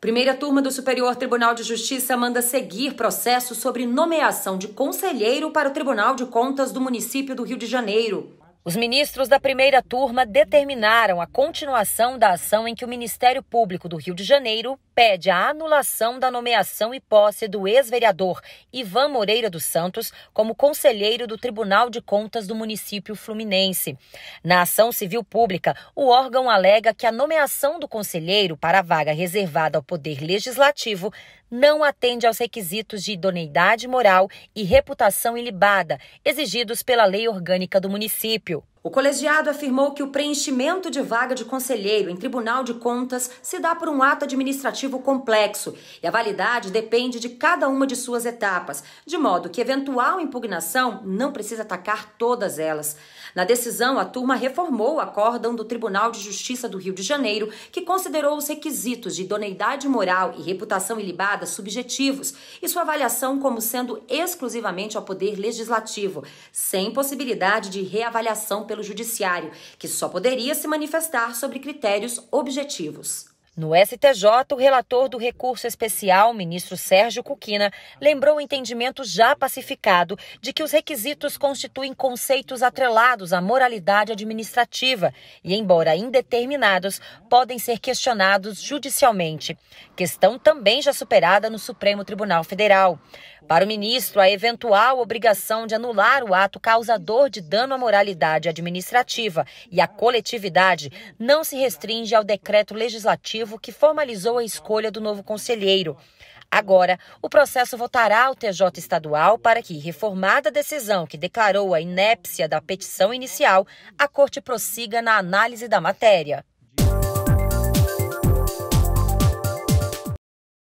Primeira turma do Superior Tribunal de Justiça manda seguir processo sobre nomeação de conselheiro para o Tribunal de Contas do município do Rio de Janeiro. Os ministros da primeira turma determinaram a continuação da ação em que o Ministério Público do Rio de Janeiro pede a anulação da nomeação e posse do ex-vereador Ivan Moreira dos Santos como conselheiro do Tribunal de Contas do município fluminense. Na ação civil pública, o órgão alega que a nomeação do conselheiro para a vaga reservada ao Poder Legislativo não atende aos requisitos de idoneidade moral e reputação ilibada exigidos pela lei orgânica do município. Scorpio. O colegiado afirmou que o preenchimento de vaga de conselheiro em Tribunal de Contas se dá por um ato administrativo complexo e a validade depende de cada uma de suas etapas, de modo que eventual impugnação não precisa atacar todas elas. Na decisão, a turma reformou o acórdão do Tribunal de Justiça do Rio de Janeiro, que considerou os requisitos de idoneidade moral e reputação ilibada subjetivos e sua avaliação como sendo exclusivamente ao Poder Legislativo, sem possibilidade de reavaliação pelo judiciário, que só poderia se manifestar sobre critérios objetivos. No STJ, o relator do recurso especial, ministro Sérgio Cuquina, lembrou o entendimento já pacificado de que os requisitos constituem conceitos atrelados à moralidade administrativa e, embora indeterminados, podem ser questionados judicialmente. Questão também já superada no Supremo Tribunal Federal. Para o ministro, a eventual obrigação de anular o ato causador de dano à moralidade administrativa e à coletividade não se restringe ao decreto legislativo que formalizou a escolha do novo conselheiro. Agora, o processo votará ao TJ estadual para que, reformada a decisão que declarou a inépcia da petição inicial, a Corte prossiga na análise da matéria.